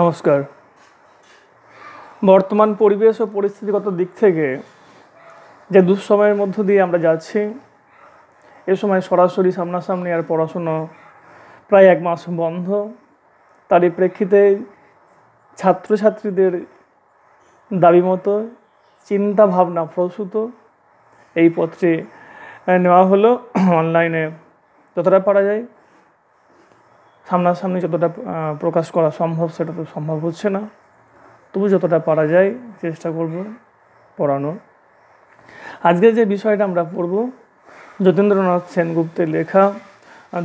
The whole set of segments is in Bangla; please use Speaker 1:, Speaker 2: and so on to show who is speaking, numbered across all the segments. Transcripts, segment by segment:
Speaker 1: নমস্কার বর্তমান পরিবেশ ও পরিস্থিতিগত দিক থেকে যে দুঃসময়ের মধ্য দিয়ে আমরা যাচ্ছি এ সময় সরাসরি সামনাসামনি আর পড়াশুনো প্রায় এক মাস বন্ধ তারই প্রেক্ষিতে ছাত্রছাত্রীদের দাবি মতো চিন্তা ভাবনা প্রসূত এই পত্রে নেওয়া হলো অনলাইনে যতটা পারা যায় সামনাসামনি যতটা প্রকাশ করা সম্ভব সেটা তো সম্ভব হচ্ছে না তবু যতটা পারা যায় চেষ্টা করব পড়ানোর আজকের যে বিষয়টা আমরা পড়ব যতীন্দ্রনাথ সেনগুপ্তের লেখা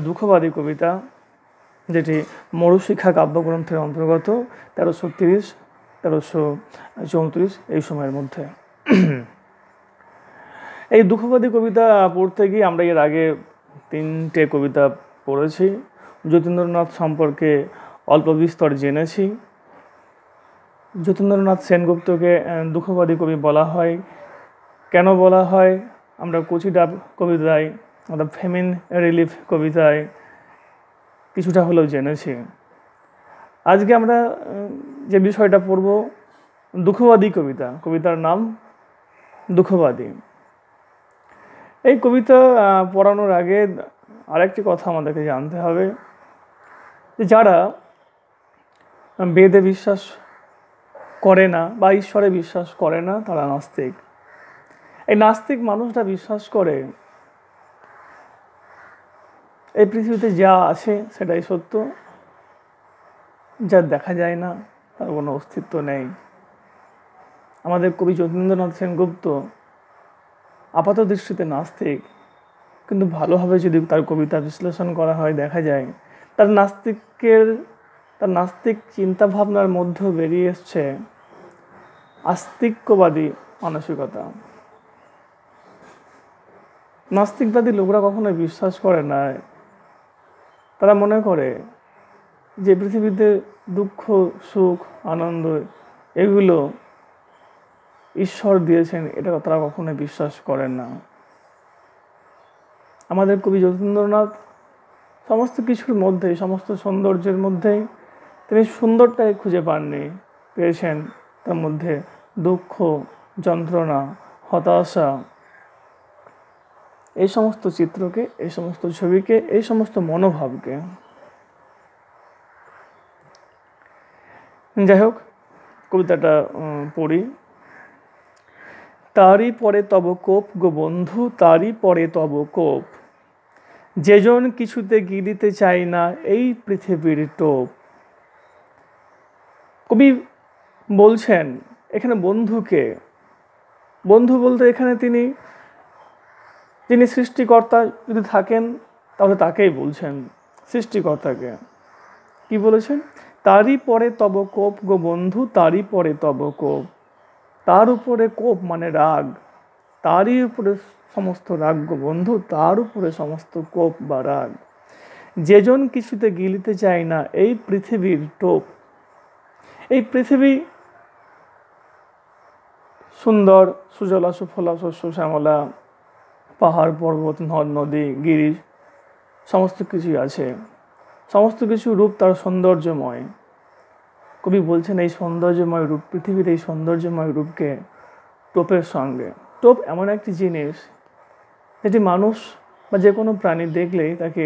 Speaker 1: দুঃখবাদী কবিতা যেটি মরুশিক্ষা কাব্যগ্রন্থের অন্তর্গত তেরোশো তিরিশ তেরোশো চৌত্রিশ এই সময়ের মধ্যে এই দুঃখবাদী কবিতা পড়তে গিয়ে আমরা এর আগে তিনটে কবিতা পড়েছি যতীন্দ্রনাথ সম্পর্কে অল্প বিস্তর জেনেছি যতীন্দ্রনাথ সেনগুপ্তকে দুঃখবাদী কবি বলা হয় কেন বলা হয় আমরা ডাব কবিতায় অর্থাৎ ফেমিন রিলিফ কবিতায় কিছুটা হলেও জেনেছি আজকে আমরা যে বিষয়টা পড়ব দুঃখবাদী কবিতা কবিতার নাম দুঃখবাদী এই কবিতা পড়ানোর আগে আরেকটি কথা আমাদেরকে জানতে হবে যারা বেদে বিশ্বাস করে না বা ঈশ্বরে বিশ্বাস করে না তারা নাস্তিক এই নাস্তিক মানুষরা বিশ্বাস করে এই পৃথিবীতে যা আছে সেটাই সত্য যা দেখা যায় না তার কোনো অস্তিত্ব নেই আমাদের কবি যতীন্দ্রনাথ সেনগুপ্ত আপাত দৃষ্টিতে নাস্তিক কিন্তু ভালোভাবে যদি তার কবিতা বিশ্লেষণ করা হয় দেখা যায় তার নাস্তিকের তার নাস্তিক চিন্তাভাবনার মধ্যে বেরিয়ে এসছে আস্তিক্যবাদী মানসিকতা নাস্তিকবাদী লোকরা কখনো বিশ্বাস করে না তারা মনে করে যে পৃথিবীতে দুঃখ সুখ আনন্দ এগুলো ঈশ্বর দিয়েছেন এটা তারা কখনো বিশ্বাস করেন না আমাদের কবি যতীন্দ্রনাথ সমস্ত কিছুর মধ্যে সমস্ত সৌন্দর্যের মধ্যেই তিনি সুন্দরটাকে খুঁজে পাননি পেয়েছেন তার মধ্যে দুঃখ যন্ত্রণা হতাশা এই সমস্ত চিত্রকে এই সমস্ত ছবিকে এই সমস্ত মনোভাবকে যাই হোক কবিতাটা পড়ি তারই পরে তব কোপ গো বন্ধু তারই পরে তব কোপ যেজন কিছুতে গিলিতে চায় না এই পৃথিবীর টোপ কবি বলছেন এখানে বন্ধুকে বন্ধু বলতে এখানে তিনি তিনি সৃষ্টিকর্তা যদি থাকেন তাহলে তাকেই বলছেন সৃষ্টিকর্তাকে কি বলেছেন তারই পরে তব কোপ গো বন্ধু তারই পরে তব কোপ তার উপরে কোপ মানে রাগ তারই উপরে সমস্ত রাগ্য বন্ধু তার উপরে সমস্ত কোপ বা রাগ যেজন কিছুতে গিলিতে চায় না এই পৃথিবীর টোপ এই পৃথিবী সুন্দর সুজলা সুফলা শস্য শ্যামলা পাহাড় পর্বত নদ নদী গিরি সমস্ত কিছুই আছে সমস্ত কিছু রূপ তার সৌন্দর্যময় কবি বলছেন এই সৌন্দর্যময় রূপ পৃথিবীর এই সৌন্দর্যময় রূপকে টোপের সঙ্গে টোপ এমন একটি জিনিস এটি মানুষ বা যে কোনো প্রাণী দেখলেই তাকে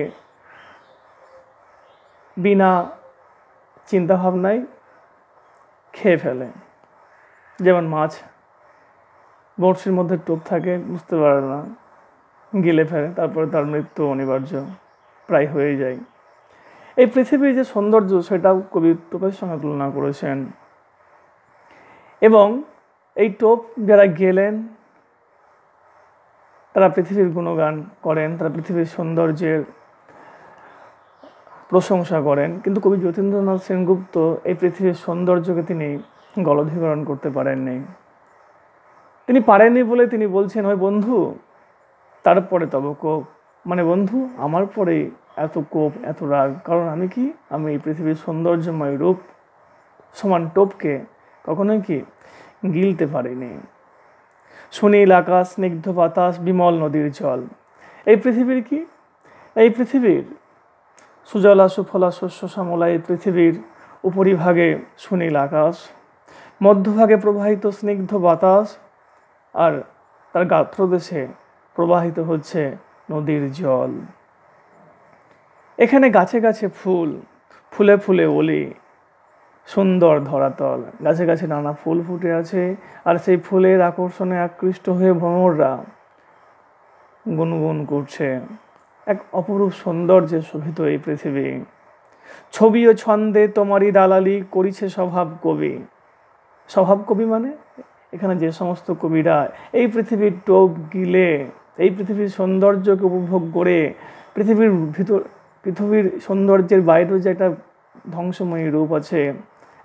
Speaker 1: বিনা চিন্তাভাবনায় খেয়ে ফেলে যেমন মাছ বড়শির মধ্যে টোপ থাকে বুঝতে পারে না গিলে ফেলে তারপরে তার মৃত্যু অনিবার্য প্রায় হয়ে যায় এই পৃথিবীর যে সৌন্দর্য সেটাও কবি টোপের সঙ্গে তুলনা করেছেন এবং এই টোপ যারা গেলেন তারা পৃথিবীর গুণগান করেন তারা পৃথিবীর সৌন্দর্যের প্রশংসা করেন কিন্তু কবি যতীন্দ্রনাথ সেনগুপ্ত এই পৃথিবীর সৌন্দর্যকে তিনি গলধিকরণ করতে পারেননি তিনি পারেননি বলে তিনি বলছেন ওই বন্ধু তারপরে তব কোপ মানে বন্ধু আমার পরে এত কোপ এত রাগ কারণ আমি কি আমি এই পৃথিবীর সৌন্দর্যময় রূপ সমান টোপকে কখনোই কি গিলতে পারিনি সুনীল আকাশ স্নিগ্ধ বাতাস বিমল নদীর জল এই পৃথিবীর কি এই পৃথিবীর সুজলা সুফলা শস্য শ্যামলা এই পৃথিবীর উপরিভাগে সুনীল আকাশ মধ্যভাগে প্রবাহিত স্নিগ্ধ বাতাস আর তার গাত্রদেশে প্রবাহিত হচ্ছে নদীর জল এখানে গাছে গাছে ফুল ফুলে ফুলে ওলি সুন্দর ধরাতল গাছে গাছে নানা ফুল ফুটে আছে আর সেই ফুলের আকর্ষণে আকৃষ্ট হয়ে ভ্রমররা গুনগুন করছে এক অপরূপ সৌন্দর্যে শোভিত এই পৃথিবী ছবি ও ছন্দে তোমারই দালালি করিছে স্বভাব কবি স্বভাব কবি মানে এখানে যে সমস্ত কবিরা এই পৃথিবীর টোপ গিলে এই পৃথিবীর সৌন্দর্যকে উপভোগ করে পৃথিবীর ভিতর পৃথিবীর সৌন্দর্যের বাইরেও যে একটা ধ্বংসময়ী রূপ আছে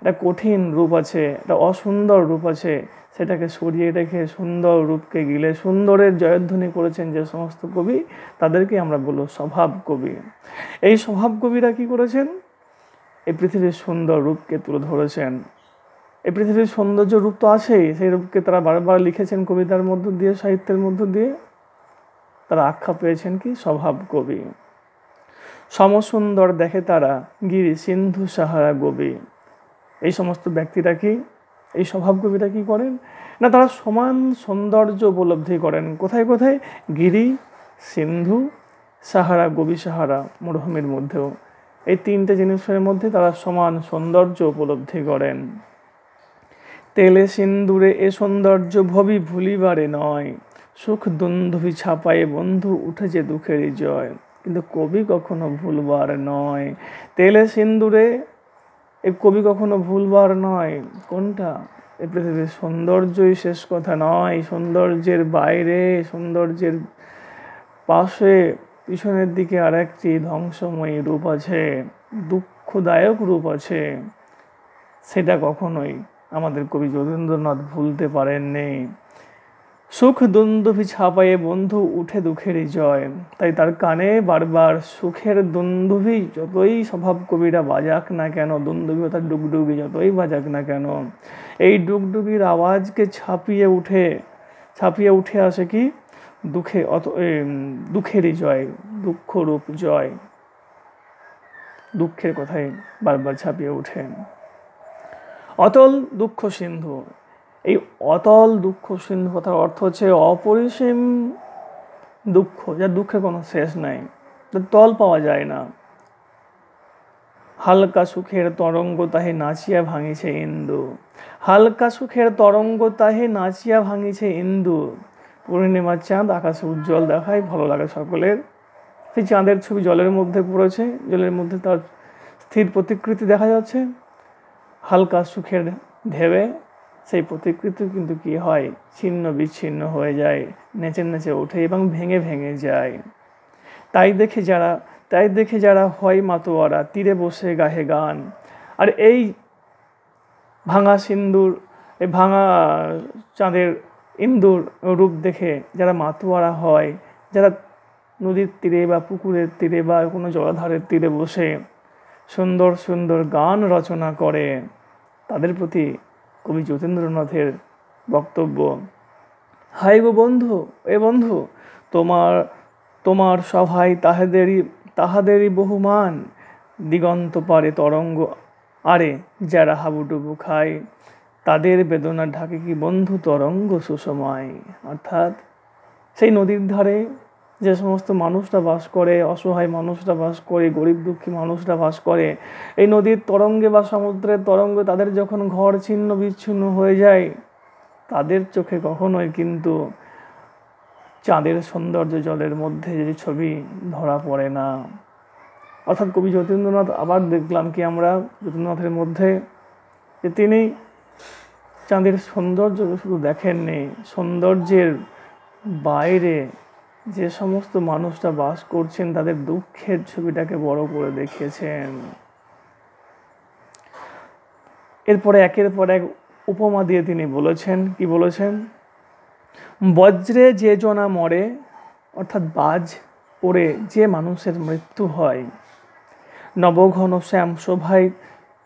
Speaker 1: একটা কঠিন রূপ আছে একটা অসুন্দর রূপ আছে সেটাকে সরিয়ে রেখে সুন্দর রূপকে গিলে সুন্দরের জয়ধ্বনি করেছেন যে সমস্ত কবি তাদেরকে আমরা বলব স্বভাব কবি এই স্বভাব কবিরা কী করেছেন এই পৃথিবীর সুন্দর রূপকে তুলে ধরেছেন এই পৃথিবীর সৌন্দর্য রূপ তো আছেই সেই রূপকে তারা বারবার লিখেছেন কবিতার মধ্য দিয়ে সাহিত্যের মধ্য দিয়ে তারা আখ্যা পেয়েছেন কি স্বভাব কবি সমসুন্দর দেখে তারা গিরি সিন্ধু সাহারা গবি এই সমস্ত ব্যক্তিরা কি এই স্বভাব কবিরা কি করেন না তারা সমান সৌন্দর্য উপলব্ধি করেন কোথায় কোথায় গিরি সিন্ধু সাহারা গবি সাহারা মরুভূমির মধ্যেও এই তিনটে জিনিসের মধ্যে তারা সমান সৌন্দর্য উপলব্ধি করেন তেলে সিন্দুরে এ সৌন্দর্য ভবি ভুলিবারে নয় সুখ দুন্ধুবি ছাপায়ে বন্ধু উঠেছে দুঃখেরই জয় কিন্তু কবি কখনো ভুলবার নয় তেলে সিন্দুরে এ কবি কখনো ভুলবার নয় কোনটা এ পৃথিবীর সৌন্দর্যই শেষ কথা নয় সৌন্দর্যের বাইরে সৌন্দর্যের পাশে পিছনের দিকে আর একটি ধ্বংসময়ী রূপ আছে দুঃখদায়ক রূপ আছে সেটা কখনোই আমাদের কবি যতীন্দ্রনাথ ভুলতে পারেননি সুখ দ্বন্দ্বভি ছাপাইয়ে বন্ধু উঠে দুঃখেরই জয় তাই তার কানে বারবার সুখের দ্বন্দ্বভি যতই স্বভাব কবিরা বাজাক না কেন দ্বন্দ্বভি অর্থাৎ ডুগডুগি যতই বাজাক না কেন এই ডুগডুগির আওয়াজকে ছাপিয়ে উঠে ছাপিয়ে উঠে আসে কি দুঃখে অত দুঃখেরই জয় দুঃখরূপ জয় দুঃখের কথাই বারবার ছাপিয়ে ওঠেন অতল দুঃখ সিন্ধু এই অতল দুঃখ সিন্ধু কথার অর্থ হচ্ছে অপরিসীম দুঃখ যা দুঃখের কোনো শেষ নাই তল পাওয়া যায় না হালকা সুখের তরঙ্গ তাহে নাচিয়া ভাঙিছে ইন্দু হালকা সুখের তরঙ্গ তাহে নাচিয়া ভাঙিছে ইন্দু পূর্ণিমার চাঁদ আকাশে উজ্জ্বল দেখায় ভালো লাগে সকলের সেই চাঁদের ছবি জলের মধ্যে পড়েছে জলের মধ্যে তার স্থির প্রতিকৃতি দেখা যাচ্ছে হালকা সুখের ঢেবে সেই প্রতিকৃতি কিন্তু কি হয় ছিন্ন বিচ্ছিন্ন হয়ে যায় নেচে নেচে ওঠে এবং ভেঙে ভেঙে যায় তাই দেখে যারা তাই দেখে যারা হয় মাতোয়ারা তীরে বসে গাহে গান আর এই ভাঙা সিন্দুর এই ভাঙা চাঁদের ইন্দুর রূপ দেখে যারা মাতোয়ারা হয় যারা নদীর তীরে বা পুকুরের তীরে বা কোনো জলাধারের তীরে বসে সুন্দর সুন্দর গান রচনা করে তাদের প্রতি কবি যতীন্দ্রনাথের বক্তব্য হাই গো বন্ধু এ বন্ধু তোমার তোমার সভায় তাহাদেরই তাহাদেরই বহুমান দিগন্ত পারে তরঙ্গ আরে যারা হাবুডুবু খায় তাদের বেদনা ঢাকে কি বন্ধু তরঙ্গ সুসময় অর্থাৎ সেই নদীর ধারে যে সমস্ত মানুষরা বাস করে অসহায় মানুষরা বাস করে গরিব দুঃখী মানুষরা বাস করে এই নদীর তরঙ্গে বা সমুদ্রের তরঙ্গে তাদের যখন ঘর ছিন্ন বিচ্ছিন্ন হয়ে যায় তাদের চোখে কখনোই কিন্তু চাঁদের সৌন্দর্য জলের মধ্যে যে ছবি ধরা পড়ে না অর্থাৎ কবি যতীন্দ্রনাথ আবার দেখলাম কি আমরা যতীন্দ্রনাথের মধ্যে যে তিনি চাঁদের সৌন্দর্য শুধু দেখেননি সৌন্দর্যের বাইরে যে সমস্ত মানুষরা বাস করছেন তাদের দুঃখের ছবিটাকে বড় করে দেখিয়েছেন এরপরে একের পর এক উপমা দিয়ে তিনি বলেছেন কি বলেছেন বজ্রে যে জনা মরে অর্থাৎ বাজ পড়ে যে মানুষের মৃত্যু হয় নবঘন শ্যাম শোভাই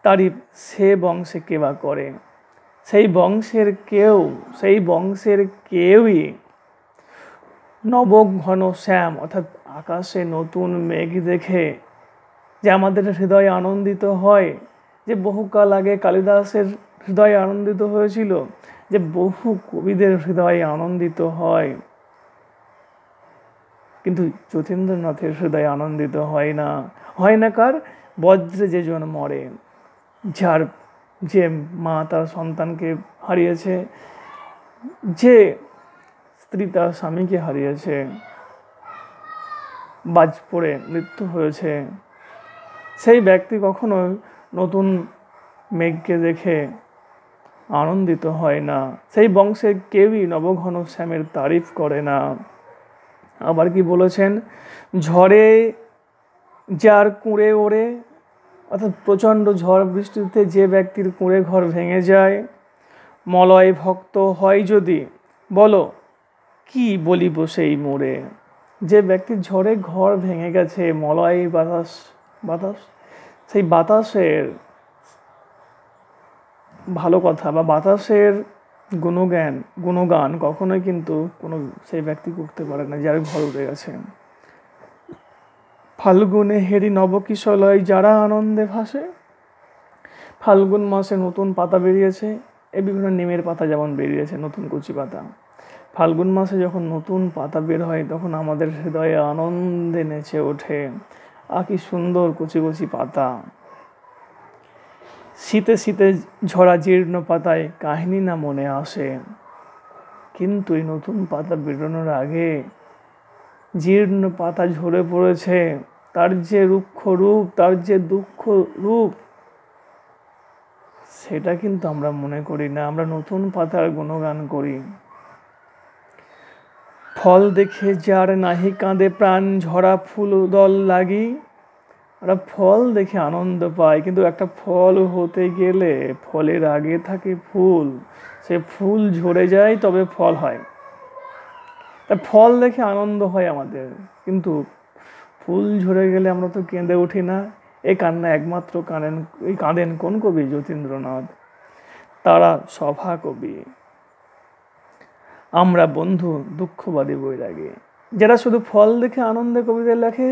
Speaker 1: তারই সে বংশে কেবা করে সেই বংশের কেউ সেই বংশের কেউই নবঘন শ্যাম অর্থাৎ আকাশে নতুন মেঘ দেখে যে আমাদের হৃদয় আনন্দিত হয় যে বহুকাল আগে কালিদাসের হৃদয় আনন্দিত হয়েছিল যে বহু কবিদের হৃদয় আনন্দিত হয় কিন্তু যতীন্দ্রনাথের হৃদয় আনন্দিত হয় না হয় না কার বজ্রে যে জন মরে যার যে মা তার সন্তানকে হারিয়েছে যে স্ত্রী তার স্বামীকে হারিয়েছে বাজ পড়ে মৃত্যু হয়েছে সেই ব্যক্তি কখনোই নতুন মেঘকে দেখে আনন্দিত হয় না সেই বংশের কেউই নবঘন শ্যামের তারিফ করে না আবার কি বলেছেন ঝড়ে যার কুঁড়ে ওড়ে অর্থাৎ প্রচণ্ড ঝড় বৃষ্টিতে যে ব্যক্তির কুঁড়ে ঘর ভেঙে যায় মলয় ভক্ত হয় যদি বলো কি বলিব সেই মোড়ে যে ব্যক্তির ঝড়ে ঘর ভেঙে গেছে মলয় বাতাস বাতাস সেই বাতাসের ভালো কথা বা বাতাসের গুণজ্ঞান গুণগান কখনোই কিন্তু কোনো সেই ব্যক্তি করতে পারে না যার ঘর উড়ে গেছে ফাল্গুনে হেরি নবকিশলয় যারা আনন্দে ভাসে ফাল্গুন মাসে নতুন পাতা বেরিয়েছে এ বিভিন্ন নিমের পাতা যেমন বেরিয়েছে নতুন কচি পাতা ফাল্গুন মাসে যখন নতুন পাতা বের হয় তখন আমাদের হৃদয়ে আনন্দে নেচে ওঠে আর কি সুন্দর কচি কুচি পাতা শীতে শীতে ঝরা জীর্ণ পাতায় কাহিনী না মনে আসে কিন্তু এই নতুন পাতা বেরোনোর আগে জীর্ণ পাতা ঝরে পড়েছে তার যে রুক্ষ রূপ তার যে দুঃখ রূপ সেটা কিন্তু আমরা মনে করি না আমরা নতুন পাতার গুণগান করি ফল দেখে যার নাহি কাঁদে প্রাণ ঝরা ফুল দল লাগি ওরা ফল দেখে আনন্দ পায় কিন্তু একটা ফল হতে গেলে ফলের আগে থাকে ফুল সে ফুল ঝরে যায় তবে ফল হয় তা ফল দেখে আনন্দ হয় আমাদের কিন্তু ফুল ঝরে গেলে আমরা তো কেঁদে উঠি না এই কান্না একমাত্র কানেন এই কাঁদেন কোন কবি যতীন্দ্রনাথ তারা সভা কবি আমরা বন্ধু দুঃখবাদী লাগে যারা শুধু ফল দেখে আনন্দে কবিতা লেখে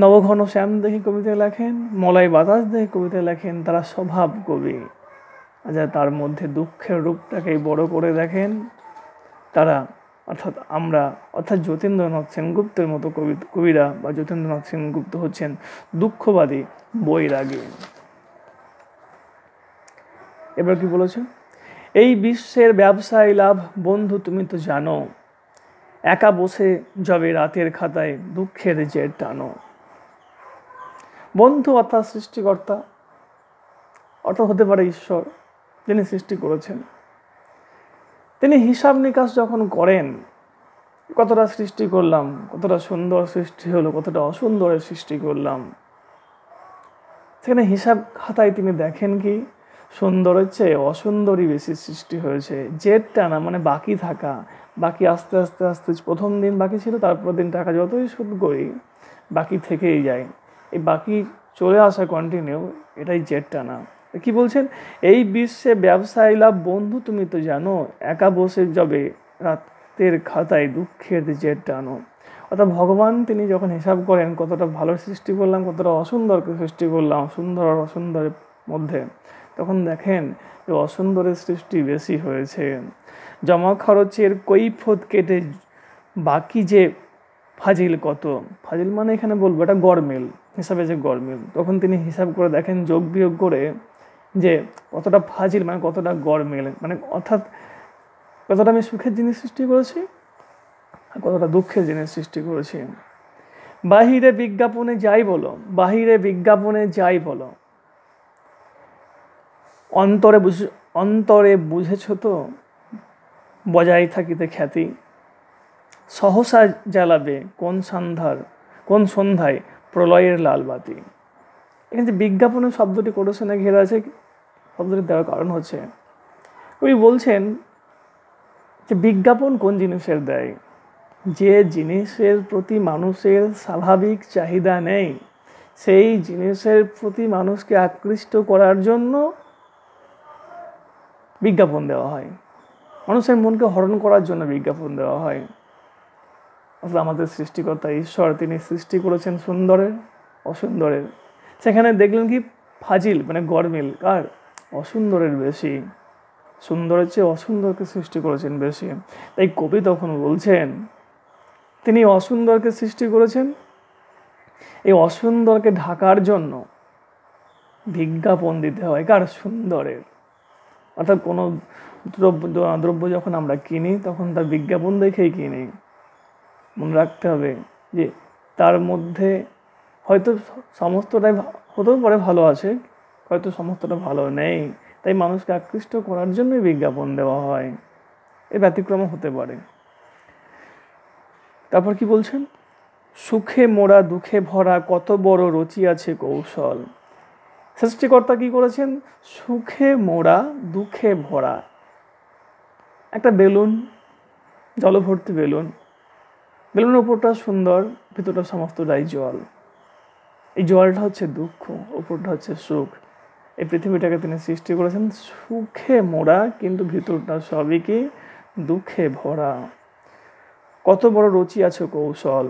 Speaker 1: নবঘন শ্যাম দেখে কবিতা লেখেন মলাই বাতাস দেখে কবিতা লেখেন তারা স্বভাব কবি যা আচ্ছা, তার মধ্যে দুঃখের রূপটাকে বড় করে দেখেন তারা অর্থাৎ আমরা অর্থাৎ যতীন্দ্রনাথ সেনগুপ্তের মতো কবি কবিরা বা যতীন্দ্রনাথ সেনগুপ্ত হচ্ছেন দুঃখবাদী বৈরাগী এবার কি বলেছেন এই বিশ্বের ব্যবসায় লাভ বন্ধু তুমি তো জানো একা বসে যবে রাতের খাতায় দুঃখের জের টানো বন্ধু অর্থাৎ সৃষ্টিকর্তা অর্থাৎ হতে পারে ঈশ্বর যিনি সৃষ্টি করেছেন তিনি হিসাব নিকাশ যখন করেন কতটা সৃষ্টি করলাম কতটা সুন্দর সৃষ্টি হলো কতটা অসুন্দরের সৃষ্টি করলাম সেখানে হিসাব খাতায় তিনি দেখেন কি সুন্দরের চেয়ে অসুন্দরই বেশি সৃষ্টি হয়েছে জেদ টানা মানে বাকি থাকা বাকি আস্তে আস্তে আস্তে প্রথম দিন বাকি ছিল তারপর দিন টাকা যতই সুদ করি বাকি থেকেই যায় এই বাকি চলে আসা কন্টিনিউ এটাই জেট টানা কি বলছেন এই বিশ্বে ব্যবসায়ী লাভ বন্ধু তুমি তো জানো একা বসে যাবে রাতের খাতায় দুঃখের জেট টানো অর্থাৎ ভগবান তিনি যখন হিসাব করেন কতটা ভালো সৃষ্টি করলাম কতটা অসুন্দরকে সৃষ্টি করলাম সুন্দর আর অসুন্দরের মধ্যে তখন দেখেন যে অসুন্দরের সৃষ্টি বেশি হয়েছে জমা খরচের কৈফত কেটে বাকি যে ফাজিল কত ফাজিল মানে এখানে বলবো এটা গরমিল হিসাবে যে গরমিল তখন তিনি হিসাব করে দেখেন যোগ বিয়োগ করে যে কতটা ফাজিল মানে কতটা গরমিল মানে অর্থাৎ কতটা আমি সুখের জিনিস সৃষ্টি করেছি আর কতটা দুঃখের জিনিস সৃষ্টি করেছি বাহিরে বিজ্ঞাপনে যাই বলো বাহিরে বিজ্ঞাপনে যাই বলো অন্তরে বুঝ অন্তরে বুঝেছ তো বজায় থাকিতে খ্যাতি সহসা জ্বালাবে কোন সন্ধ্যার কোন সন্ধ্যায় প্রলয়ের লাল বাতি এখানে যে বিজ্ঞাপনের শব্দটি কোটেশনে ঘেরা আছে শব্দটি দেওয়ার কারণ হচ্ছে কবি বলছেন যে বিজ্ঞাপন কোন জিনিসের দেয় যে জিনিসের প্রতি মানুষের স্বাভাবিক চাহিদা নেই সেই জিনিসের প্রতি মানুষকে আকৃষ্ট করার জন্য বিজ্ঞাপন দেওয়া হয় মানুষের মনকে হরণ করার জন্য বিজ্ঞাপন দেওয়া হয় আসলে আমাদের সৃষ্টিকর্তা ঈশ্বর তিনি সৃষ্টি করেছেন সুন্দরের অসুন্দরের সেখানে দেখলেন কি ফাজিল মানে গরমিল কার অসুন্দরের বেশি সুন্দরের চেয়ে অসুন্দরকে সৃষ্টি করেছেন বেশি তাই কবি তখন বলছেন তিনি অসুন্দরকে সৃষ্টি করেছেন এই অসুন্দরকে ঢাকার জন্য বিজ্ঞাপন দিতে হয় কার সুন্দরের অর্থাৎ কোনো দ্রব্য দ্রব্য যখন আমরা কিনি তখন তার বিজ্ঞাপন দেখেই কিনি মনে রাখতে হবে যে তার মধ্যে হয়তো সমস্তটাই হতেও পারে ভালো আছে হয়তো সমস্তটা ভালো নেই তাই মানুষকে আকৃষ্ট করার জন্যই বিজ্ঞাপন দেওয়া হয় এ ব্যতিক্রম হতে পারে তারপর কি বলছেন সুখে মোড়া দুঃখে ভরা কত বড় রচি আছে কৌশল সৃষ্টিকর্তা কি করেছেন সুখে মোড়া দুঃখে ভরা একটা বেলুন জলভর্তি বেলুন বেলুনের ওপরটা সুন্দর ভিতরটা সমস্তটাই জল এই জলটা হচ্ছে দুঃখ ওপরটা হচ্ছে সুখ এই পৃথিবীটাকে তিনি সৃষ্টি করেছেন সুখে মোড়া কিন্তু ভিতরটা সবই কি দুঃখে ভরা কত বড় রুচি আছে কৌশল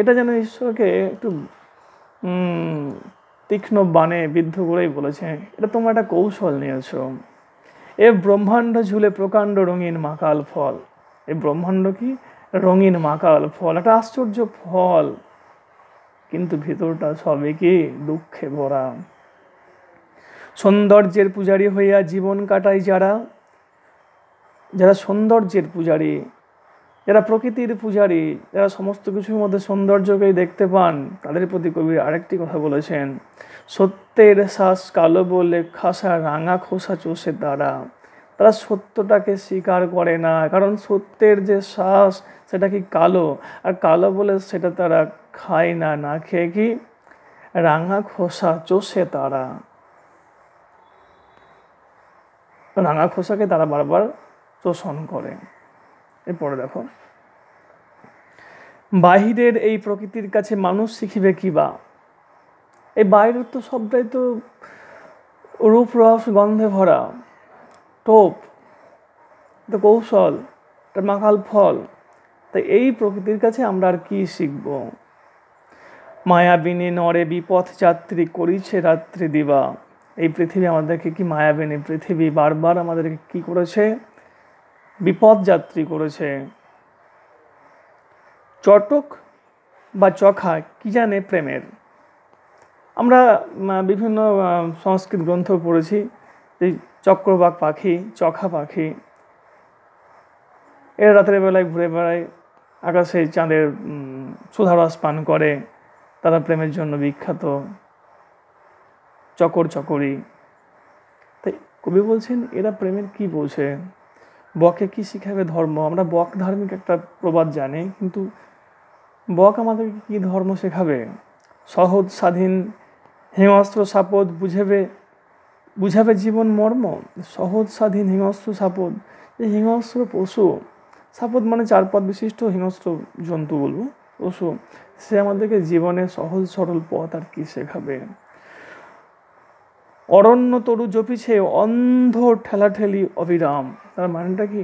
Speaker 1: এটা যেন ঈশ্বরকে একটু তীক্ষ্ণ বাণে বিদ্ধ করেই বলেছে এটা তোমরা একটা কৌশল নিয়েছ এ ব্রহ্মাণ্ড ঝুলে প্রকাণ্ড রঙিন মাকাল ফল এ ব্রহ্মাণ্ড কি রঙিন মাকাল ফল একটা আশ্চর্য ফল কিন্তু ভিতরটা সবে কি দুঃখে ভরা সৌন্দর্যের পূজারী হইয়া জীবন কাটায় যারা যারা সৌন্দর্যের পূজারী যারা প্রকৃতির পূজারী যারা সমস্ত কিছুর মধ্যে সৌন্দর্যকেই দেখতে পান তাদের প্রতি কবি আরেকটি কথা বলেছেন সত্যের শ্বাস কালো বলে খাসা রাঙা খোসা চষে তারা তারা সত্যটাকে স্বীকার করে না কারণ সত্যের যে শ্বাস সেটা কি কালো আর কালো বলে সেটা তারা খায় না না খেয়ে কি রাঙা খোসা চষে তারা রাঙা খোসাকে তারা বারবার শোষণ করে এরপরে দেখো বাহিরের এই প্রকৃতির কাছে মানুষ শিখিবে কি বা এই বাইরের তো সবটাই তো রূপ রস গন্ধে ভরা টোপ তো কৌশল তার মাখাল ফল তাই এই প্রকৃতির কাছে আমরা আর কি শিখব মায়াবিনী নরে বিপথ যাত্রী করিছে রাত্রি দিবা এই পৃথিবী আমাদেরকে কি মায়াবিনী পৃথিবী বারবার আমাদেরকে কি করেছে বিপদযাত্রী করেছে চটক বা চখা কি জানে প্রেমের আমরা বিভিন্ন সংস্কৃত গ্রন্থ পড়েছি এই চক্রবাক পাখি চখা পাখি এর রাতের বেলায় ঘুরে বেড়ায় আকাশে চাঁদের সুধারস পান করে তারা প্রেমের জন্য বিখ্যাত চকর চকরি তাই কবি বলছেন এরা প্রেমের কি বোঝে বকে কি শিখাবে ধর্ম আমরা বক ধার্মিক একটা প্রবাদ জানি কিন্তু বক আমাদেরকে কি ধর্ম শেখাবে সহজ স্বাধীন হিমাস্ত্র সাপদ বুঝেবে বুঝাবে জীবন মর্ম সহজ স্বাধীন হিংস্ত্র সাপদ এই হিংস্র পশু সাপদ মানে চার পদ বিশিষ্ট হিংস্ত্র জন্তু বলবো পশু সে আমাদেরকে জীবনে সহজ সরল পথ আর কি শেখাবে অরণ্য তরু জপিছে অন্ধ ঠেলাঠেলি অবিরাম তার মানেটা কি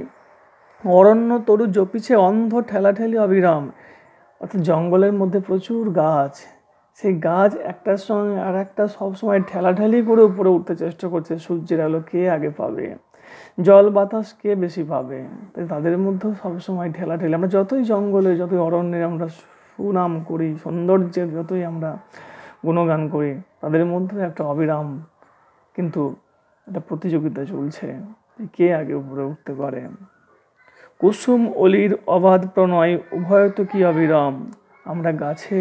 Speaker 1: অরণ্য তরু জপিছে অন্ধ ঠেলাঠেলি অবিরাম অর্থাৎ জঙ্গলের মধ্যে প্রচুর গাছ সেই গাছ একটার সঙ্গে আর একটা সবসময় ঠেলাঠেলি করে উপরে উঠতে চেষ্টা করছে সূর্যের আলো কে আগে পাবে জল বাতাস কে বেশি পাবে তাই তাদের মধ্যেও সবসময় ঠেলাঠেলি আমরা যতই জঙ্গলে যতই অরণ্যে আমরা সুনাম করি সৌন্দর্যের যতই আমরা গুণগান করি তাদের মধ্যে একটা অবিরাম কিন্তু একটা প্রতিযোগিতা চলছে কে আগে উপরে উঠতে পারে কুসুম অলির অবাধ প্রণয় তো কি অবিরাম আমরা গাছে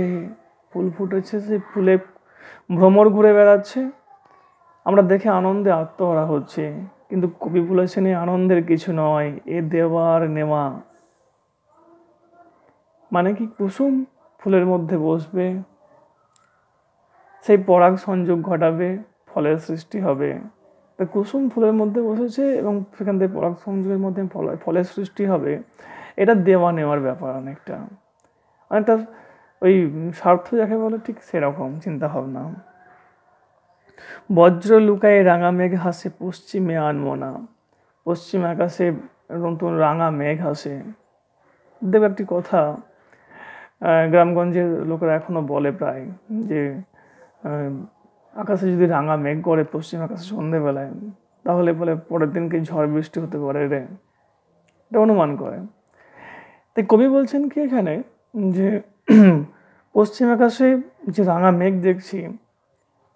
Speaker 1: ফুল ফুটেছে সে ফুলে ভ্রমর ঘুরে বেড়াচ্ছে আমরা দেখে আনন্দে আত্মহারা হচ্ছে কিন্তু কবি বলেছেন এই আনন্দের কিছু নয় এ দেওয়ার নেওয়া মানে কি কুসুম ফুলের মধ্যে বসবে সেই পরাগ সংযোগ ঘটাবে ফলের সৃষ্টি হবে তা কুসুম ফুলের মধ্যে বসেছে এবং সেখান থেকে পরাগ সংযোগের মধ্যে ফলের সৃষ্টি হবে এটা দেওয়া নেওয়ার ব্যাপার অনেকটা অনেকটা ওই স্বার্থ যাকে বলে ঠিক সেরকম চিন্তাভাবনা বজ্র লুকায় রাঙা মেঘ হাসে পশ্চিমে আনমনা পশ্চিম আকাশে নতুন রাঙা মেঘ হাসে দেব একটি কথা গ্রামগঞ্জের লোকেরা এখনও বলে প্রায় যে আকাশে যদি রাঙা মেঘ করে পশ্চিম আকাশে সন্ধেবেলায় তাহলে বলে পরের দিনকে ঝড় বৃষ্টি হতে পারে রে এটা অনুমান করে তাই কবি বলছেন কি এখানে যে পশ্চিম আকাশে যে রাঙা মেঘ দেখছি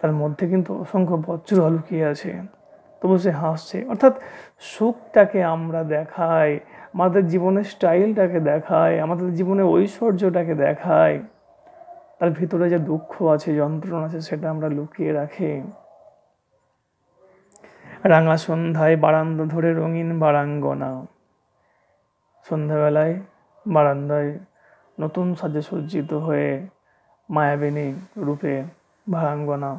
Speaker 1: তার মধ্যে কিন্তু অসংখ্য বজ্র আলুকিয়ে আছে তবু সে হাসছে অর্থাৎ সুখটাকে আমরা দেখাই আমাদের জীবনের স্টাইলটাকে দেখায় আমাদের জীবনের ঐশ্বর্যটাকে দেখায় তার ভিতরে যে দুঃখ আছে যন্ত্রণা আছে সেটা আমরা লুকিয়ে রাখি রাঙা সন্ধ্যায় বারান্দ ধরে রঙিন বারাঙ্গনা সন্ধ্যাবেলায় বারান্দায় নতুন সাজে সজ্জিত হয়ে মায়াবিনী রূপে বারাঙ্গনা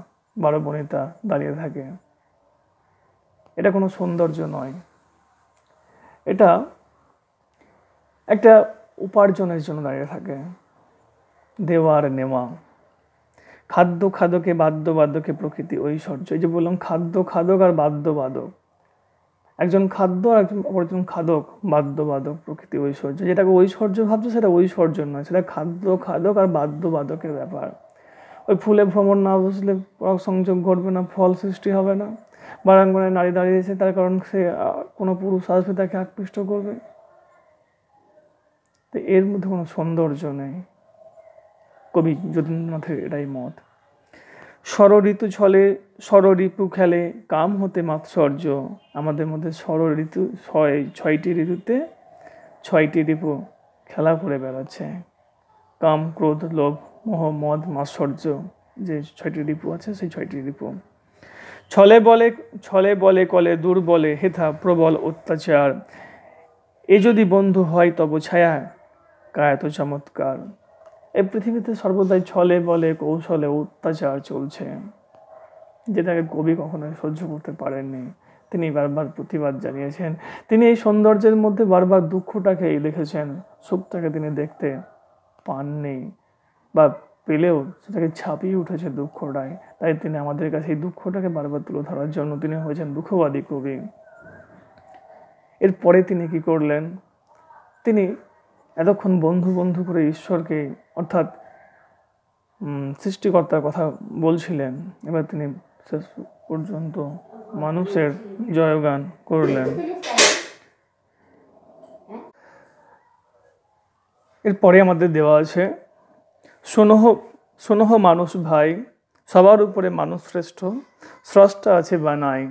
Speaker 1: বারো বনিতা দাঁড়িয়ে থাকে এটা কোনো সৌন্দর্য নয় এটা একটা উপার্জনের জন্য দাঁড়িয়ে থাকে দেওয়ার নেওয়া খাদ্য খাদকে বাদ্য বাদ্যকে প্রকৃতি ঐশ্বর্য এই যে বললাম খাদ্য খাদক আর বাদ্য বাদক একজন খাদ্য আর একজন অপরজন খাদক বাদ্য বাদক প্রকৃতি ঐশ্বর্য যেটাকে ঐশ্বর্য ভাবছে সেটা ঐশ্বর্য নয় সেটা খাদ্য খাদক আর বাদ্য বাদকের ব্যাপার ওই ফুলে ভ্রমণ না বসলে সংযোগ ঘটবে না ফল সৃষ্টি হবে না বারাঙ্গনায় নারী দাঁড়িয়েছে তার কারণ সে কোনো পুরুষ আসবে তাকে আকৃষ্ট করবে তো এর মধ্যে কোনো সৌন্দর্য নেই কবি যতীন্দ্রনাথের এটাই মত ঋতু ছলে ঋপু খেলে কাম হতে মাৎসর্য আমাদের মধ্যে ঋতু ছয় ছয়টি ঋতুতে ছয়টি ঋপু খেলা করে বেড়াচ্ছে কাম ক্রোধ লোভ মোহ মদ মাৎসর্য যে ছয়টি ঋপু আছে সেই ছয়টি ঋপু ছলে বলে ছলে বলে কলে দুর্বলে হেথা প্রবল অত্যাচার এ যদি বন্ধু হয় তব ছায়া কায়ত চমৎকার এই পৃথিবীতে সর্বদাই ছলে বলে কৌশলে অত্যাচার চলছে যেটাকে কবি কখনোই সহ্য করতে পারেননি তিনি বারবার প্রতিবাদ জানিয়েছেন তিনি এই সৌন্দর্যের মধ্যে বারবার দুঃখটাকেই দেখেছেন সুখটাকে তিনি দেখতে পাননি বা পেলেও সেটাকে ছাপিয়ে উঠেছে দুঃখটায় তাই তিনি আমাদের কাছে এই দুঃখটাকে বারবার তুলে ধরার জন্য তিনি হয়েছেন দুঃখবাদী কবি এরপরে তিনি কি করলেন তিনি এতক্ষণ বন্ধু বন্ধু করে ঈশ্বরকে অর্থাৎ সৃষ্টিকর্তার কথা বলছিলেন এবার তিনি শেষ পর্যন্ত মানুষের জয়গান করলেন এরপরে আমাদের দেওয়া আছে সোনহ সোনহ মানুষ ভাই সবার উপরে মানুষ শ্রেষ্ঠ স্রষ্টা আছে বা নাই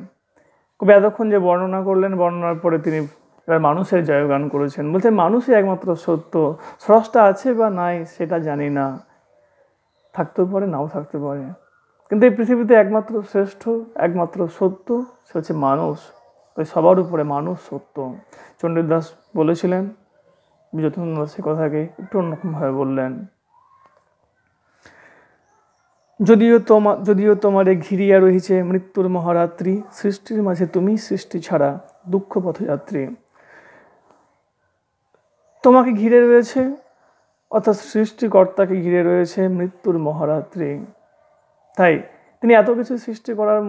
Speaker 1: কবি এতক্ষণ যে বর্ণনা করলেন বর্ণনার পরে তিনি এবার মানুষের জয়গান করেছেন বলছে মানুষই একমাত্র সত্য স্রষ্টা আছে বা নাই সেটা জানি না থাকতেও পারে নাও থাকতে পারে কিন্তু এই পৃথিবীতে একমাত্র শ্রেষ্ঠ একমাত্র সত্য সে হচ্ছে মানুষ তাই সবার উপরে মানুষ সত্য চণ্ডীদাস বলেছিলেন যতীন সে কথাকে একটু অন্যরকমভাবে বললেন যদিও তোমা যদিও তোমারে ঘিরিয়া রয়েছে মৃত্যুর মহারাত্রি সৃষ্টির মাঝে তুমি সৃষ্টি ছাড়া দুঃখ পথযাত্রী তোমাকে ঘিরে রয়েছে অর্থাৎ সৃষ্টিকর্তাকে ঘিরে রয়েছে মৃত্যুর মহারাত্রি তাই তিনি এত কিছু সৃষ্টি করার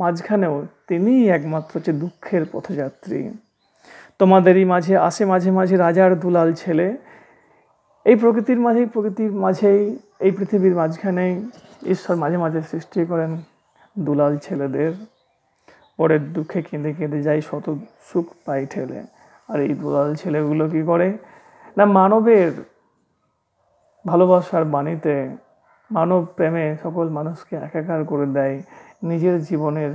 Speaker 1: মাঝখানেও তিনিই একমাত্র যে দুঃখের পথযাত্রী তোমাদেরই মাঝে আসে মাঝে মাঝে রাজার দুলাল ছেলে এই প্রকৃতির মাঝেই প্রকৃতির মাঝেই এই পৃথিবীর মাঝখানেই ঈশ্বর মাঝে মাঝে সৃষ্টি করেন দুলাল ছেলেদের পরের দুঃখে কেঁদে কেঁদে যাই শত সুখ পাই ঠেলে আর এই দুলাল ছেলেগুলো কি করে না মানবের ভালোবাসার বাণীতে মানব প্রেমে সকল মানুষকে একাকার করে দেয় নিজের জীবনের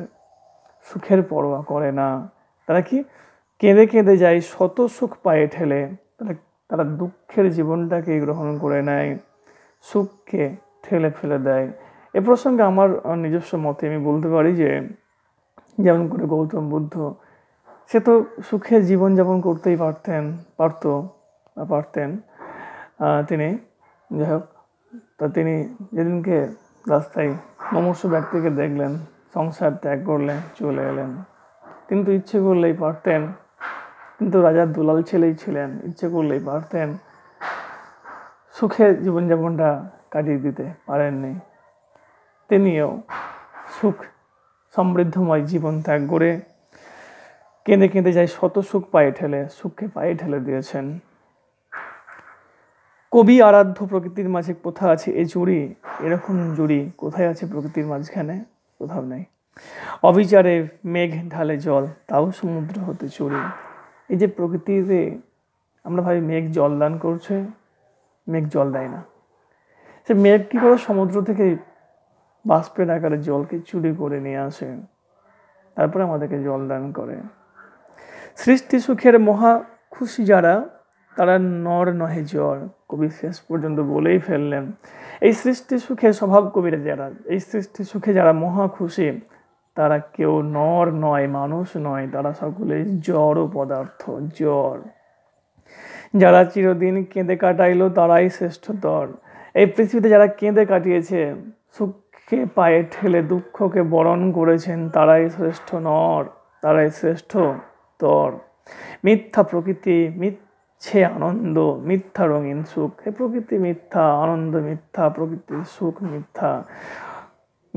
Speaker 1: সুখের পরোয়া করে না তারা কি কেঁদে কেঁদে যায় শত সুখ পায়ে ঠেলে তারা তারা দুঃখের জীবনটাকে গ্রহণ করে নেয় সুখকে ঠেলে ফেলে দেয় এ প্রসঙ্গে আমার নিজস্ব মতে আমি বলতে পারি যে যেমন করে গৌতম বুদ্ধ সে তো সুখে জীবনযাপন করতেই পারতেন পারতো পারতেন তিনি যাই হোক তা তিনি যেদিনকে রাস্তায় মমর্ষ ব্যক্তিকে দেখলেন সংসার ত্যাগ করলেন চলে এলেন তিনি তো ইচ্ছে করলেই পারতেন কিন্তু রাজার দুলাল ছেলেই ছিলেন ইচ্ছে করলেই পারতেন সুখে জীবনযাপনটা কাটিয়ে দিতে পারেননি তিনিও সুখ সমৃদ্ধময় জীবন ত্যাগ করে কেঁদে কেঁদে যাই শত সুখ পায়ে ঠেলে সুখকে পায়ে ঠেলে দিয়েছেন কবি আরাধ্য প্রকৃতির মাঝে কোথা আছে এ জুড়ি এরকম জুড়ি কোথায় আছে প্রকৃতির মাঝখানে কোথাও নেই অবিচারে মেঘ ঢালে জল তাও সমুদ্র হতে চুরি এই যে প্রকৃতিতে আমরা ভাবি মেঘ জল দান করছে মেঘ জল দেয় না সে মেঘ কী করে সমুদ্র থেকে বাষ্পের আকারে জলকে চুরি করে নিয়ে আসে তারপরে আমাদেরকে জল দান করে সৃষ্টি সুখের মহা খুশি যারা তারা নর নহে জ্বর কবি শেষ পর্যন্ত বলেই ফেললেন এই সৃষ্টি সুখে স্বভাব কবিরা যারা এই সৃষ্টি সুখে যারা মহা খুশি তারা কেউ নর নয় মানুষ নয় তারা সকলে জড় পদার্থ জ্বর যারা চিরদিন কেঁদে কাটাইল তারাই শ্রেষ্ঠতর এই পৃথিবীতে যারা কেঁদে কাটিয়েছে সুখকে পায়ে ঠেলে দুঃখকে বরণ করেছেন তারাই শ্রেষ্ঠ নর তারাই শ্রেষ্ঠ তর মিথ্যা প্রকৃতি মিথ্যা সে আনন্দ মিথ্যা রঙিন সুখ হে প্রকৃতি মিথ্যা আনন্দ মিথ্যা প্রকৃতির সুখ মিথ্যা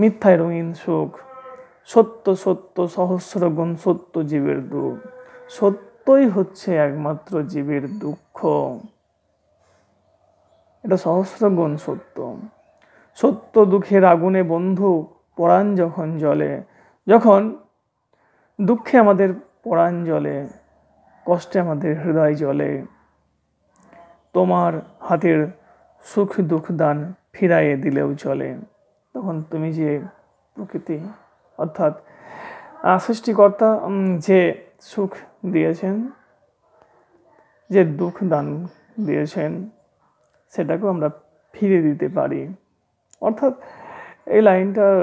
Speaker 1: মিথ্যায় রঙিন সুখ সত্য সত্য সহস্র গুণ সত্য জীবের দুঃখ সত্যই হচ্ছে একমাত্র জীবের দুঃখ এটা সহস্র গুণ সত্য সত্য দুঃখের আগুনে বন্ধু পরাণ যখন জলে যখন দুঃখে আমাদের পরাণ জলে কষ্টে আমাদের হৃদয় জলে তোমার হাতের সুখ দুঃখ দান ফিরাইয়ে দিলেও চলে তখন তুমি যে প্রকৃতি অর্থাৎ সৃষ্টিকর্তা যে সুখ দিয়েছেন যে দুঃখ দান দিয়েছেন সেটাকেও আমরা ফিরে দিতে পারি অর্থাৎ এই লাইনটার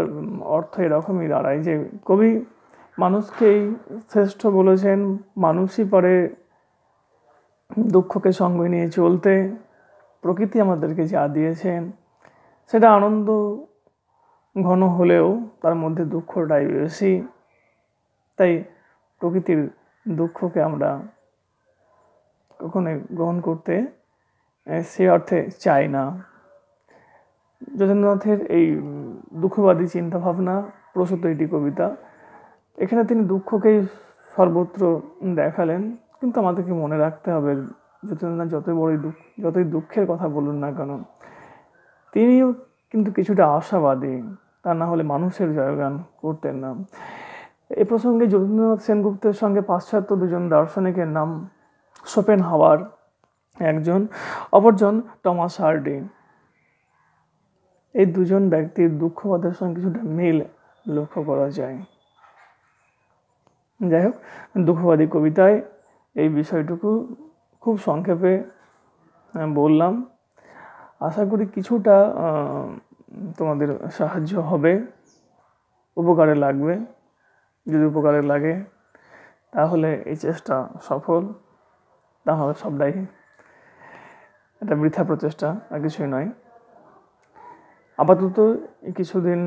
Speaker 1: অর্থ এরকমই দাঁড়ায় যে কবি মানুষকেই শ্রেষ্ঠ বলেছেন মানুষই পারে দুঃখকে সঙ্গে নিয়ে চলতে প্রকৃতি আমাদেরকে যা দিয়েছেন সেটা আনন্দ ঘন হলেও তার মধ্যে দুঃখটাই বেশি তাই প্রকৃতির দুঃখকে আমরা কখনোই গ্রহণ করতে সে অর্থে চাই না যতীন্দ্রনাথের এই দুঃখবাদী চিন্তাভাবনা প্রসূত এটি কবিতা এখানে তিনি দুঃখকেই সর্বত্র দেখালেন কিন্তু আমাদেরকে মনে রাখতে হবে যতীন্দ্রনাথ যতই বড়ই দুঃখ যতই দুঃখের কথা বলুন না কেন তিনিও কিন্তু কিছুটা আশাবাদী তা না হলে মানুষের জয়গান করতেন না এ প্রসঙ্গে যতীন্দ্রনাথ সেনগুপ্তের সঙ্গে পাশ্চাত্য দুজন দার্শনিকের নাম সোপেন হাওয়ার একজন অপরজন টমাস হার্ডি এই দুজন ব্যক্তির দুঃখবাদের সঙ্গে কিছুটা মিল লক্ষ্য করা যায় যাই হোক দুঃখবাদী কবিতায় এই বিষয়টুকু খুব সংক্ষেপে বললাম আশা করি কিছুটা তোমাদের সাহায্য হবে উপকারে লাগবে যদি উপকারে লাগে তাহলে এই চেষ্টা সফল তাহলে সবটাই এটা বৃথা প্রচেষ্টা আর কিছুই নয় আপাতত কিছুদিন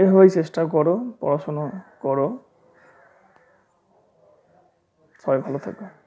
Speaker 1: এভাবেই চেষ্টা করো পড়াশুনো করো সবাই ভালো থাকবেন